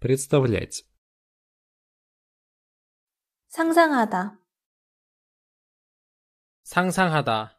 представлять. 상상하다. 상상하다.